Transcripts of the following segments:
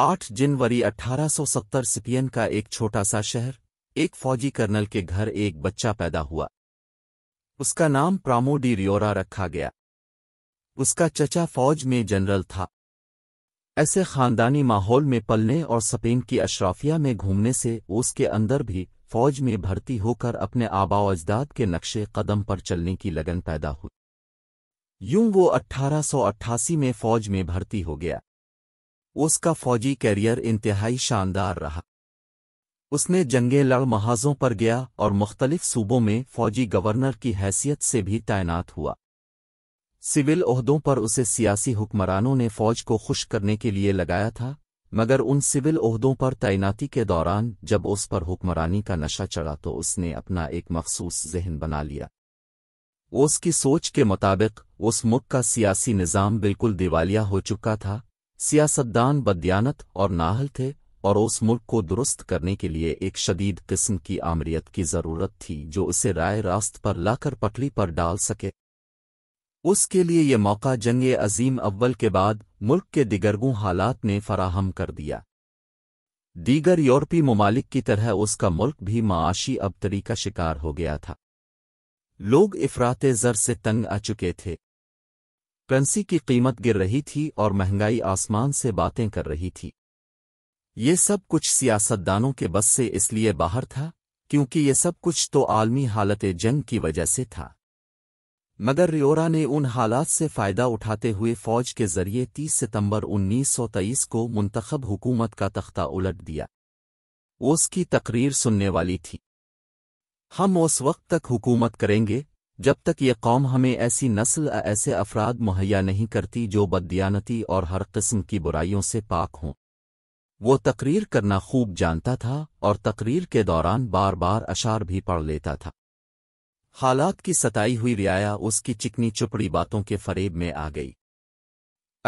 आठ जनवरी 1870 सिपियन का एक छोटा सा शहर एक फौजी कर्नल के घर एक बच्चा पैदा हुआ उसका नाम प्रामोडी रियोरा रखा गया उसका चचा फौज में जनरल था ऐसे खानदानी माहौल में पलने और स्पेन की अशराफिया में घूमने से उसके अंदर भी फौज में भर्ती होकर अपने आबाओ अजदाद के नक्शे कदम पर चलने की लगन पैदा हुई यूं वो 1888 में फौज में भर्ती हो गया उसका फौजी कैरियर इंतहाई शानदार रहा उसने जंगे लड़ महाजों पर गया और मुख्तलिफ सूबों में फौजी गवर्नर की हैसियत से भी तैनात हुआ सिविल अहदों पर उसे सियासी हुक्मरानों ने फौज को खुश करने के लिए लगाया था मगर उन सिविल अहदों पर तैनाती के दौरान जब उस पर हुक्मरानी का नशा चढ़ा तो उसने अपना एक मखसूस जहन बना लिया उसकी सोच के मुताबिक उस मुख का सियासी निज़ाम बिल्कुल दिवालिया हो चुका था सियासतदान बदयानत और नाहल थे और उस मुल्क को दुरुस्त करने के लिए एक शदीद किस्म की आमरीत की जरूरत थी जो उसे राय रास्त पर लाकर पटली पर डाल सके उसके लिए ये मौका जंग अजीम अव्वल के बाद मुल्क के दिगरगों हालात ने फराहम कर दिया दीगर यूरोपी ममालिक की तरह उसका मुल्क भी माशी अबतरी का शिकार हो गया था लोग इफरात ज़र से तंग आ चुके थे करंसी की कीमत गिर रही थी और महंगाई आसमान से बातें कर रही थी ये सब कुछ सियासतदानों के बस से इसलिए बाहर था क्योंकि ये सब कुछ तो आलमी हालत जंग की वजह से था मगर रियोरा ने उन हालात से फ़ायदा उठाते हुए फ़ौज के ज़रिए 30 सितंबर 1923 को मुंतखब हुकूमत का तख्ता उलट दिया उसकी तकरीर सुनने वाली थी हम उस वक्त तक हुकूमत करेंगे जब तक ये कौम हमें ऐसी नस्ल ऐसे अफराद मुहैया नहीं करती जो बददियानती और हर किस्म की बुराइयों से पाक हों वो तकरीर करना खूब जानता था और तकरीर के दौरान बार बार अशार भी पढ़ लेता था हालात की सताई हुई रियाया उसकी चिकनी चुपड़ी बातों के फरेब में आ गई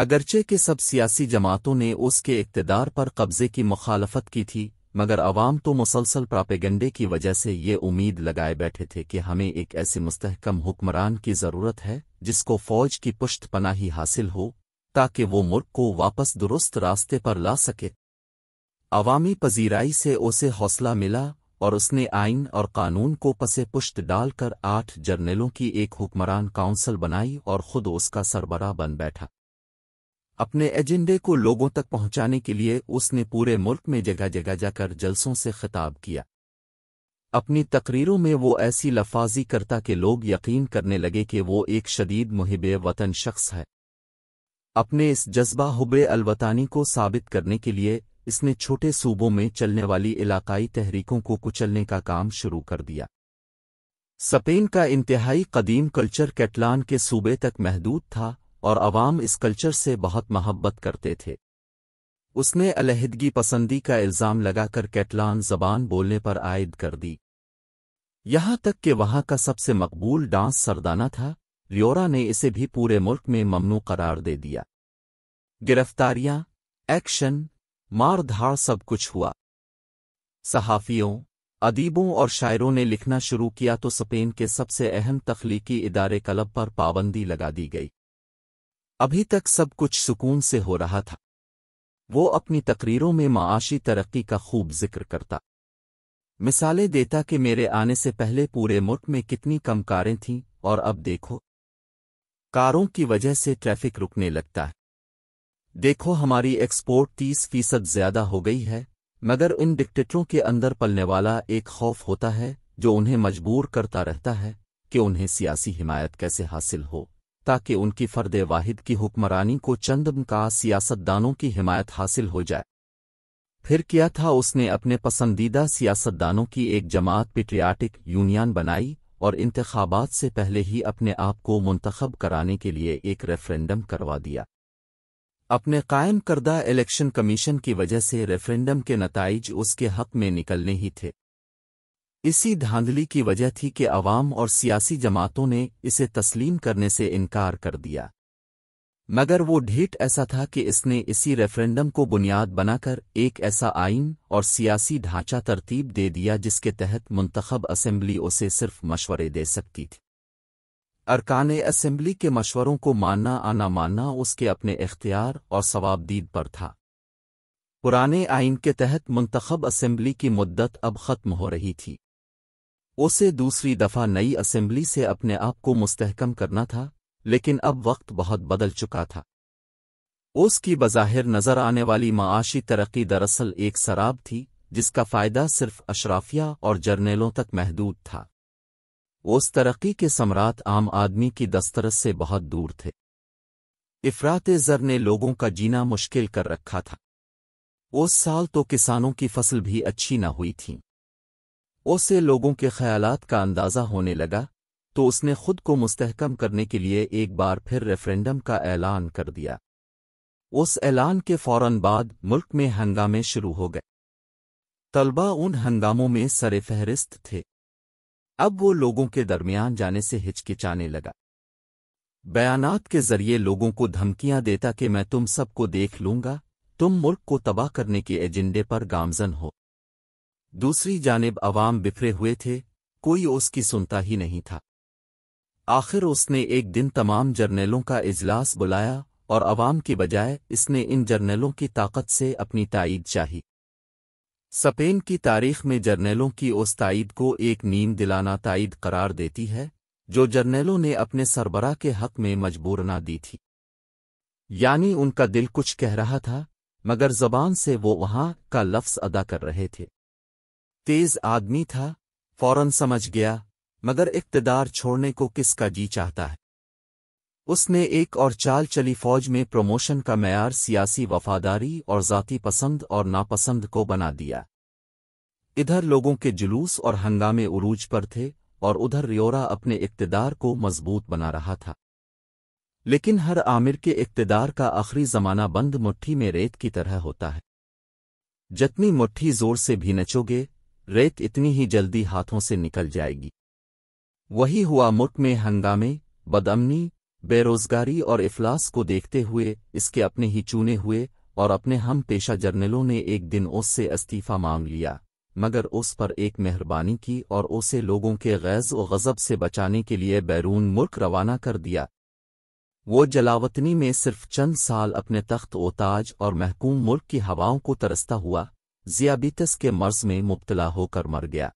अगरचे के सब सियासी जमातों ने उसके इकतदार पर कब्जे की मुखालफत की थी मगर अवाम तो मुसलसल प्रापेगंडे की वजह से ये उम्मीद लगाए बैठे थे कि हमें एक ऐसे मुस्तहकम हुक्मरान की ज़रूरत है जिसको फ़ौज की पुष्ट पनाही हासिल हो ताकि वो मुल्क को वापस दुरुस्त रास्ते पर ला सके अवामी पजीराई से उसे हौसला मिला और उसने आइन और कानून को पसे पुष्ट डालकर आठ जर्नलों की एक हुक्मरान काउंसिल बनाई और खुद उसका सरबरा बन बैठा अपने एजेंडे को लोगों तक पहुंचाने के लिए उसने पूरे मुल्क में जगह जगह जाकर जलसों से खिताब किया अपनी तकरीरों में वो ऐसी लफाजी करता कि लोग यकीन करने लगे कि वो एक शदीद मुहिब वतन शख्स है अपने इस जज्बा हुब अलवतानी को साबित करने के लिए इसने छोटे सूबों में चलने वाली इलाकाई तहरीकों को कुचलने का काम शुरू कर दिया स्पेन का इंतहाई कदीम कल्चर कैटलान के सूबे तक महदूद था और अवाम इस कल्चर से बहुत मोहब्बत करते थे उसने अलहदगी पसंदी का इल्ज़ाम लगाकर कैटलान जबान बोलने पर आयद कर दी यहां तक कि वहां का सबसे मकबूल डांस सरदाना था रियोरा ने इसे भी पूरे मुल्क में ममनू करार दे दिया गिरफ्तारियां एक्शन मार धाड़ सब कुछ हुआ सहाफ़ियों अदीबों और शायरों ने लिखना शुरू किया तो स्पेन के सबसे अहम तख्लीकी इदारे क्लब पर पाबंदी लगा दी गई अभी तक सब कुछ सुकून से हो रहा था वो अपनी तकरीरों में माशी तरक्की का खूब जिक्र करता मिसालें देता कि मेरे आने से पहले पूरे मुल्क में कितनी कम कारें थीं और अब देखो कारों की वजह से ट्रैफिक रुकने लगता है देखो हमारी एक्सपोर्ट तीस फीसद ज्यादा हो गई है मगर इन डिक्टेटरों के अंदर पलने वाला एक खौफ होता है जो उन्हें मजबूर करता रहता है कि उन्हें सियासी हिमायत कैसे हासिल हो ताकि उनकी फ़र्द वाहिद की हुक्मरानी को चंद का सियासतदानों की हिमायत हासिल हो जाए फिर किया था उसने अपने पसंदीदा सियासतदानों की एक जमात पेट्रियाटिक यूनियन बनाई और इंतबात से पहले ही अपने आप को मुंतखब कराने के लिए एक रेफरेंडम करवा दिया अपने कायम करदा इलेक्शन कमीशन की वजह से रेफरेंडम के नतज उसके हक में निकलने ही थे इसी धांधली की वजह थी कि अवाम और सियासी जमातों ने इसे तस्लीम करने से इनकार कर दिया मगर वो ढेट ऐसा था कि इसने इसी रेफरेंडम को बुनियाद बनाकर एक ऐसा आइन और सियासी ढांचा तरतीब दे दिया जिसके तहत मुंतखब असम्बली उसे सिर्फ मशवरे दे सकती थी अरकान असम्बली के मशवरों को मानना आना मानना उसके अपने इख्तियार और सवाबदीद पर था पुराने आइन के तहत मुंतखब असम्बली की मुद्दत अब ख़त्म हो रही थी उसे दूसरी दफा नई असेंबली से अपने आप को मुस्तहकम करना था लेकिन अब वक्त बहुत बदल चुका था उसकी बज़ाहिर नज़र आने वाली माशी तरक्की दरअसल एक शराब थी जिसका फ़ायदा सिर्फ अशराफिया और जर्नेलों तक महदूद था उस तरक्की के सम्राट आम आदमी की दस्तरस से बहुत दूर थे इफरात ज़र ने लोगों का जीना मुश्किल कर रखा था उस साल तो किसानों की फसल भी अच्छी न हुई थी उससे लोगों के ख्यालात का अंदाज़ा होने लगा तो उसने खुद को मुस्तहकम करने के लिए एक बार फिर रेफरेंडम का ऐलान कर दिया उस ऐलान के फौरन बाद मुल्क में हंगामे शुरू हो गए तलबा उन हंगामों में सरे फहरिस्त थे अब वो लोगों के दरमियान जाने से हिचकिचाने लगा बयानात के जरिए लोगों को धमकियां देता कि मैं तुम सबको देख लूंगा तुम मुल्क को तबाह करने के एजेंडे पर गामजन हो दूसरी जानब अवाम बिफरे हुए थे कोई उसकी सुनता ही नहीं था आखिर उसने एक दिन तमाम जर्नेलों का इजलास बुलाया और अवाम के बजाय इसने इन जर्नेलों की ताकत से अपनी ताइद चाही स्पेन की तारीख में जर्नेलों की उस ताइद को एक नीम दिलाना ताइद करार देती है जो जर्नैलों ने अपने सरबराह के हक में मजबूरना दी थी यानी उनका दिल कुछ कह रहा था मगर जबान से वो वहां का लफ्स अदा कर रहे थे तेज आदमी था फौरन समझ गया मगर इकतदार छोड़ने को किसका जी चाहता है उसने एक और चाल चली फौज में प्रमोशन का मैार सियासी वफादारी और जाति पसंद और नापसंद को बना दिया इधर लोगों के जुलूस और हंगामे उरूज पर थे और उधर रियोरा अपने इकतदार को मजबूत बना रहा था लेकिन हर आमिर के इकतदार का आखिरी ज़माना बंद मुट्ठी में रेत की तरह होता है जितनी मुट्ठी जोर से भी नचोगे रेत इतनी ही जल्दी हाथों से निकल जाएगी वही हुआ मुल्क में हंगामे बदमनी बेरोजगारी और इफलास को देखते हुए इसके अपने ही चूने हुए और अपने हम पेशा जर्नलों ने एक दिन ओस से इस्तीफा मांग लिया मगर उस पर एक मेहरबानी की और उसे लोगों के गैज़ व गज़ब से बचाने के लिए बैरून मुल्क रवाना कर दिया वो जलावतनी में सिर्फ चंद साल अपने तख्त ओताज और महकूम मुल्क की हवाओं को तरसता हुआ जियाबीतस के मर्ज में मुब्तला होकर मर गया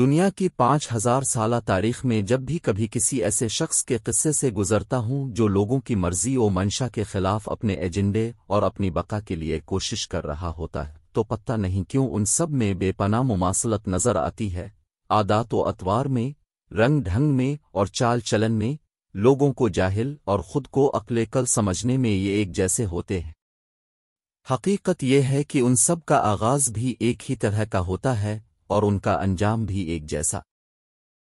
दुनिया की पांच हजार साल तारीख में जब भी कभी किसी ऐसे शख्स के किस्से से गुजरता हूँ जो लोगों की मर्जी और मंशा के खिलाफ अपने एजेंडे और अपनी बका के लिए कोशिश कर रहा होता है तो पता नहीं क्यों उन सब में बेपना मुमासलत नजर आती है आदात व अतवार में रंग ढंग में और चाल चलन में लोगों को जाहिल और खुद को अकलेकल समझने में ये एक जैसे होते हैं हकीकत यह है कि उन सब का आगाज़ भी एक ही तरह का होता है और उनका अंजाम भी एक जैसा